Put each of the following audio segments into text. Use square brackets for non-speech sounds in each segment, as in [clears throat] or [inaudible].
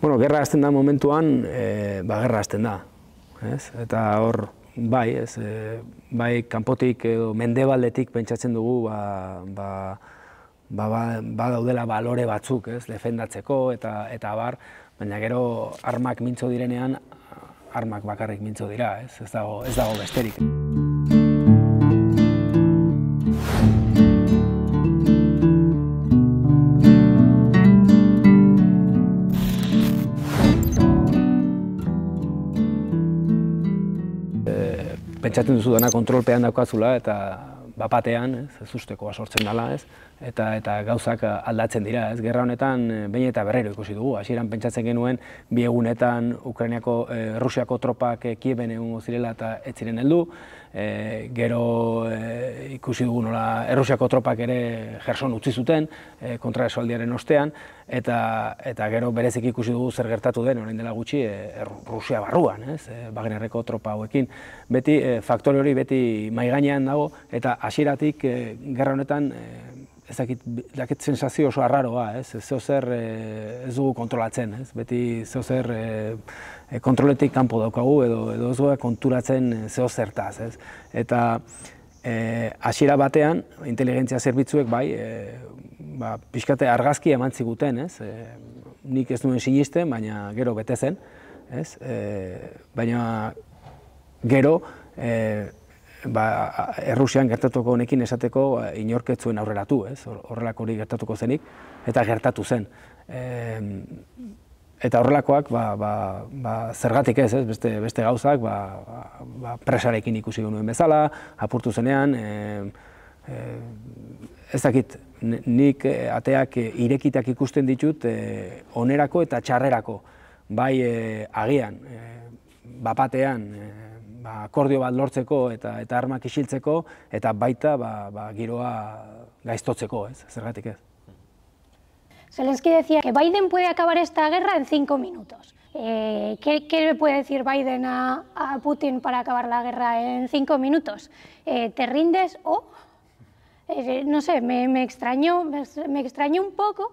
bueno, gerra hasten da momentuan, e, ba, gerra hasten da. Ez? Eta hor, bai, ez, e, bai, kanpotik edo mendebaldetik pentsatzen dugu, ba, ba, ba, ba, daudela balore batzuk, ez, defendatzeko eta eta bar, baina gero armak mintzo direnean, armak bakarrik mintzo dira, ez, ez dago, ez dago besterik. pentsatzen duzu dana kontrolpean azula eta bapatean, ez, ez usteko dela, ez, eta eta gauzak eh, aldatzen dira, ez. Gerra honetan eh, behin eta berrero ikusi dugu. Hasieran pentsatzen genuen bi egunetan Ukrainiako e, Rusiako tropak e, Kieven gozirela eta ez ziren heldu e, gero eh, ikusi dugu nola Errusiako tropak ere Jerson utzi zuten e, ostean eta eta gero berezik ikusi dugu zer gertatu den orain dela gutxi e, Errusia barruan, ez? E, tropa hauekin beti e, faktore hori beti mai gainean dago eta hasieratik e, gerra honetan e, ez dakit, dakit sensazio oso arraroa, ez? Zeo zer eh, ez dugu kontrolatzen, ez? Beti zeo e, eh, eh, kontroletik kanpo daukagu edo edo ez dugu konturatzen zeo zertaz, ez? Eta e, batean, inteligentzia zerbitzuek bai, e, ba, pixkate argazki eman ziguten, ez? E, nik ez duen sinisten, baina gero bete zen, ez? E, baina gero, e, ba, Errusian gertatuko honekin esateko ba, inorketzuen aurreratu, ez? Horrelako hori gertatuko zenik eta gertatu zen. E, eta horrelakoak ba, ba, ba, zergatik ez, ez? Beste, beste gauzak ba, ba, presarekin ikusi genuen bezala, apurtu zenean, e, ez dakit, nik eh, ateak eh, irekitak ikusten ditut e, onerako eta txarrerako. Bai e, agian, e, bapatean, e, ba, akordio bat lortzeko eta eta armak isiltzeko eta baita ba, ba, giroa gaiztotzeko, ez? Zergatik ez. Zelensky decía que Biden puede acabar esta guerra en cinco minutos. Eh, ¿qué, ¿qué, le puede decir Biden a, a, Putin para acabar la guerra en cinco minutos? Eh, ¿Te rindes o...? Eh, no sé, me, me extrañó, me extrañó un poco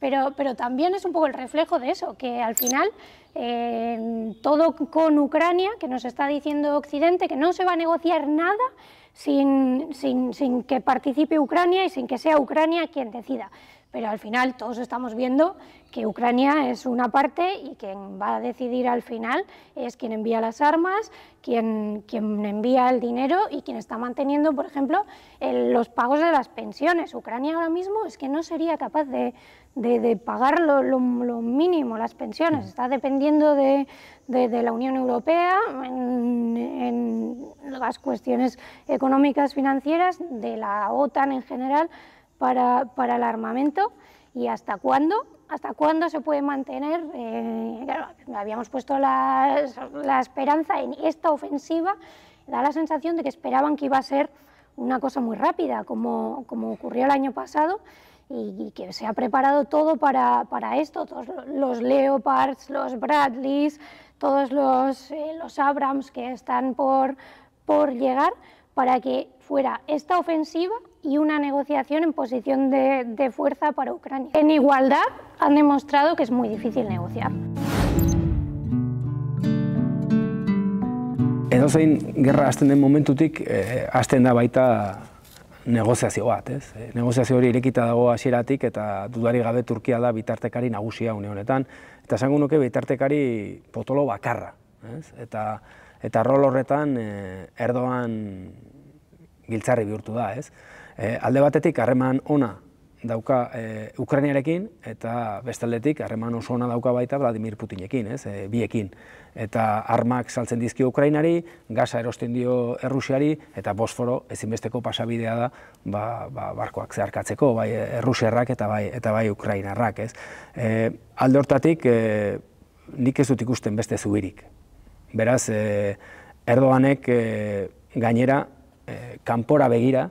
pero, pero también es un poco el reflejo de eso, que al final eh, todo con Ucrania, que nos está diciendo Occidente, que no se va a negociar nada sin, sin, sin que participe Ucrania y sin que sea Ucrania quien decida pero al final todos estamos viendo que Ucrania es una parte y quien va a decidir al final es quien envía las armas, quien, envía el dinero y quien está manteniendo, por ejemplo, los pagos de las pensiones. Ucrania ahora mismo es que no sería capaz de, pagar lo, lo, mínimo, las pensiones. Mm. Está dependiendo de, la Unión Europea en, en las cuestiones económicas, financieras, de la OTAN en general para, el armamento y hasta cuándo hasta cuándo se puede mantener. Eh, habíamos puesto la, esperanza en esta ofensiva, da la sensación de que esperaban que iba a ser una cosa muy rápida, como, como ocurrió el año pasado, y, que se ha preparado todo para, para esto, todos los Leopards, los Bradleys, todos los, eh, los Abrams que están por, por llegar, para que fuera esta ofensiva y una negociación en posición de, de fuerza para Ucrania. En igualdad han demostrado que es muy difícil negociar. Edozein gerra hasten den momentutik e, hasten da baita negoziazio bat, ez? Eh, negoziazio hori irekita dago hasieratik eta dudari gabe Turkia da bitartekari nagusia une honetan eta esango nuke bitartekari potolo bakarra, ez? Eta eta rol horretan eh, Erdogan giltzarri bihurtu da, ez? E, alde batetik harreman ona dauka e, eh, Ukrainarekin eta bestaldetik harreman oso ona dauka baita Vladimir Putinekin, ez? E, biekin eta armak saltzen dizki Ukrainari, gasa erosten dio Errusiari eta Bosforo ezinbesteko pasabidea da, ba, ba, barkoak zeharkatzeko, bai Errusiarrak eta bai eta bai Ukrainarrak, ez? E, alde hortatik e, nik ez dut ikusten beste zubirik. Beraz, e, Erdoganek e, gainera Eh, kanpora begira,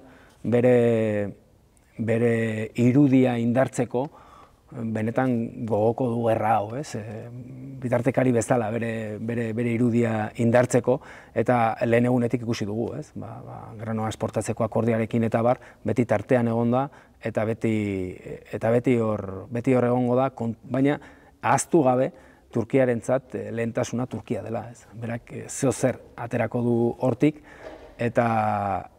bere bere irudia indartzeko benetan gogoko du erra hau, ez? E, bitartekari bezala bere, bere, bere irudia indartzeko eta lehen egunetik ikusi dugu, ez? Ba, ba, granoa esportatzeko akordiarekin eta bar beti tartean egonda eta beti eta beti hor beti hor egongo da, baina ahaztu gabe Turkiarentzat eh, lehentasuna Turkia dela, ez? Berak zeo zer aterako du hortik eta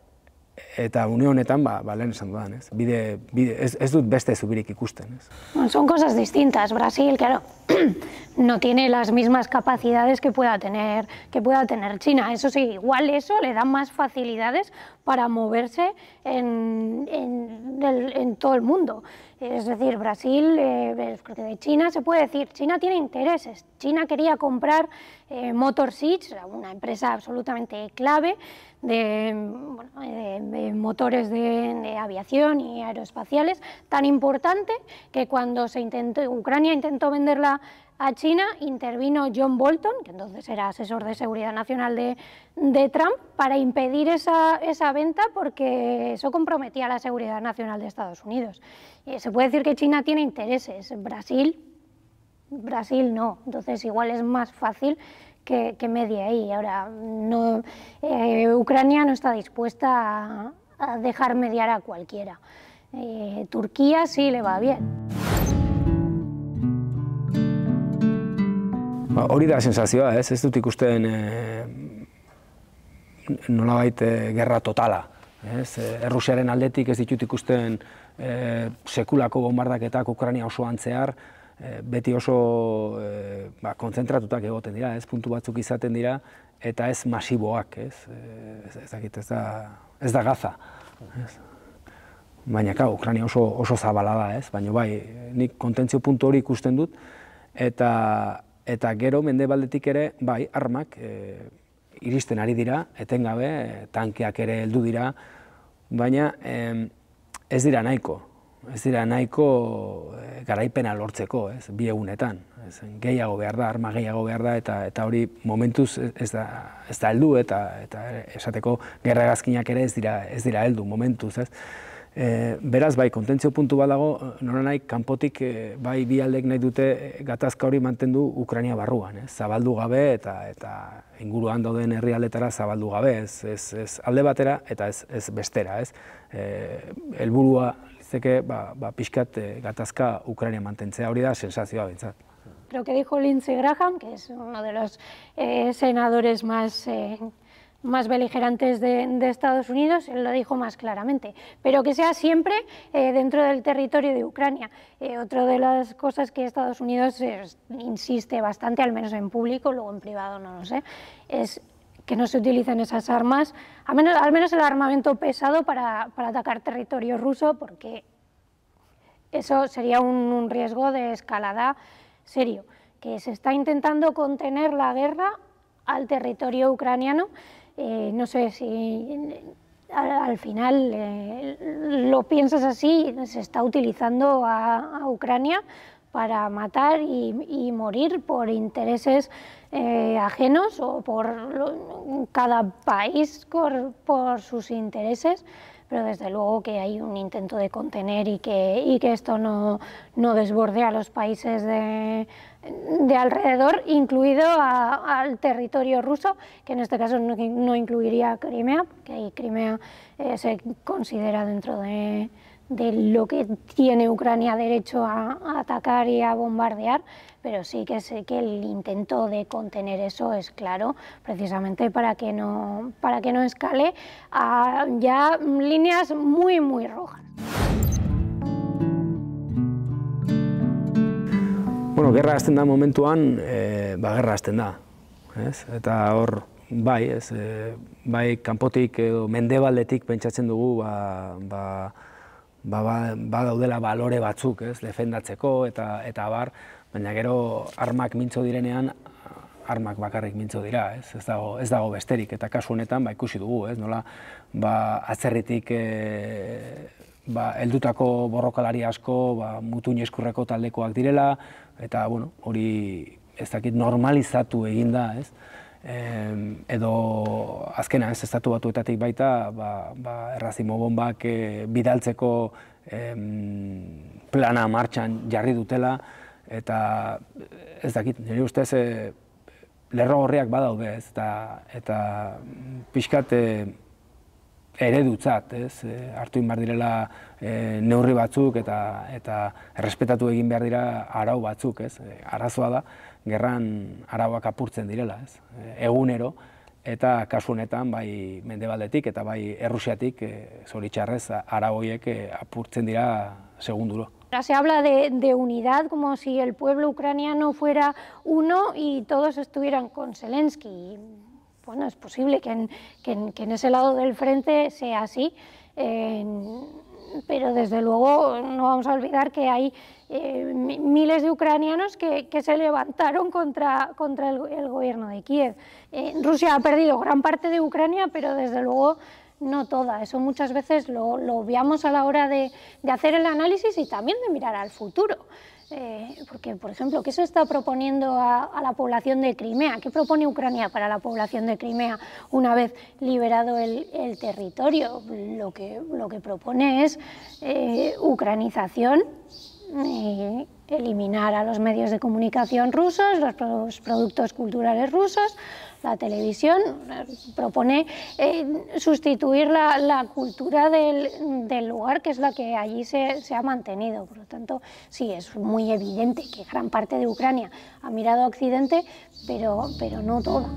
eta unio honetan ba, ba lehen esan dudan, ez? Bide, bide, ez, ez dut beste zubirik ikusten, ez? son cosas distintas, Brasil, claro, [clears throat] no tiene las mismas capacidades que pueda tener que pueda tener China. Eso sí, igual eso le da más facilidades para moverse en, todo el mundo. Es decir, Brasil, eh, de China se puede decir, China tiene intereses. China quería comprar eh, Motor una empresa absolutamente clave de, motores de, de, aviación y aeroespaciales, tan importante que cuando se intentó, Ucrania intentó venderla a China, intervino John Bolton, que entonces era asesor de seguridad nacional de, Trump, para impedir esa, venta porque eso comprometía la seguridad nacional de Estados Unidos. Y se puede decir que China tiene intereses, Brasil, Brasil no, entonces igual es más fácil que, que medie ahí. Ahora, eh, Ucrania no está dispuesta a, dejar mediar a cualquiera. Eh, Turquía sí le va bien. Ba, hori da sensazioa, ez? Ez dut ikusten e, gerra totala. Ez? Eh, Errusiaren aldetik ez ditut ikusten e, sekulako bombardaketak Ukrania oso antzear, e, beti oso e, ba, konzentratutak egoten dira, ez? Puntu batzuk izaten dira, eta ez masiboak, ez? Ez, ez, ez, da, gaza. Baina, ka, Ukrania oso, oso zabala da, ez? Baina, bai, nik kontentzio puntu hori ikusten dut, Eta, eta gero mendebaldetik ere, bai, armak e, iristen ari dira, etengabe, eh, tankeak ere heldu dira, baina ez dira nahiko, ez dira nahiko e, garaipena lortzeko, ez, bi egunetan. Ez, gehiago behar da, arma gehiago behar da, eta eta hori momentuz ez da, ez da heldu, eta, eta esateko gerra gazkinak ere ez dira, ez dira heldu momentuz, ez. E, beraz, bai, kontentzio puntu bat dago, eh, nora nahi, kanpotik eh, bai bi nahi dute gatazka hori mantendu Ukrania barruan, eh? zabaldu gabe eta eta inguruan dauden herri zabaldu gabe, ez, ez, alde batera eta ez, ez bestera, ez? E, elburua, zeke, ba, ba, pixkat gatazka Ukrania mantentzea hori da, sensazioa bintzat. Lo que dijo Lindsey Graham, que es uno de los eh, senadores más eh, más beligerantes de, Estados Unidos, él lo dijo más claramente, pero que sea siempre eh, dentro del territorio de Ucrania. Eh, otra de las cosas que Estados Unidos insiste bastante, al menos en público, luego en privado no lo sé, es que no se utilicen esas armas, al menos, el armamento pesado para, atacar territorio ruso, porque eso sería un riesgo de escalada serio, que se está intentando contener la guerra al territorio ucraniano eh, no sé si al, final eh, lo piensas así, se está utilizando a Ucrania para matar y, morir por intereses eh, ajenos o por cada país por, sus intereses, pero desde luego que hay un intento de contener y que, esto no, no desborde a los países de, alrededor, incluido al territorio ruso, que en este caso no, incluiría Crimea, que Crimea eh, se considera dentro de, de lo que tiene Ucrania derecho a, atacar y a bombardear, pero sí que sé que el intento de contener eso es claro, precisamente para que no, para que no escale a ya líneas muy, muy rojas. Bueno, guerra hasten da momentuan, e, ba, gerra hasten da, ez? Eta hor, bai, ez, e, bai, kanpotik edo mendebaldetik pentsatzen dugu, ba, ba ba, ba daudela balore batzuk, ez, defendatzeko eta eta bar, baina gero armak mintzo direnean armak bakarrik mintzo dira, ez? Ez dago, ez dago besterik eta kasu honetan ba ikusi dugu, ez? Nola ba atzerritik e, ba heldutako borrokalari asko, ba mutuin eskurreko taldekoak direla eta bueno, hori ez dakit normalizatu eginda, ez? edo azkena ez estatu batuetatik baita ba, ba, errazimo bombak eh, bidaltzeko em, plana martxan jarri dutela eta ez dakit, nire ustez e, lerro horriak badaude ez eta, eta pixkat eh, eredutzat, ez? E, hartu inbar direla e, neurri batzuk eta eta errespetatu egin behar dira arau batzuk, ez? E, arazoa da gerran arauak apurtzen direla, ez? E, egunero eta kasu honetan bai mendebaldetik eta bai Errusiatik e, zoritzarrez horiek e, apurtzen dira segunduro. Se habla de, de, unidad como si el pueblo ucraniano fuera uno y todos estuvieran con Zelensky bueno, es posible que en, ese lado del frente sea así, pero desde luego no vamos a olvidar que hay eh, miles de ucranianos que, se levantaron contra, el, gobierno de Kiev. Eh, Rusia ha perdido gran parte de Ucrania, pero desde luego no toda. Eso muchas veces lo, lo obviamos a la hora de hacer el análisis y también de mirar al futuro. Eh, porque, por ejemplo, ¿qué se está proponiendo a, la población de Crimea? ¿Qué propone Ucrania para la población de Crimea una vez liberado el, territorio? Lo que, lo que propone es eh, ucranización eh, eliminar a los medios de comunicación rusos, los productos culturales rusos, la televisión, eh, propone eh, sustituir la, cultura del, lugar, que es la que allí se, ha mantenido. Por lo tanto, sí, es muy evidente que gran parte de Ucrania ha mirado a Occidente, pero, pero no toda.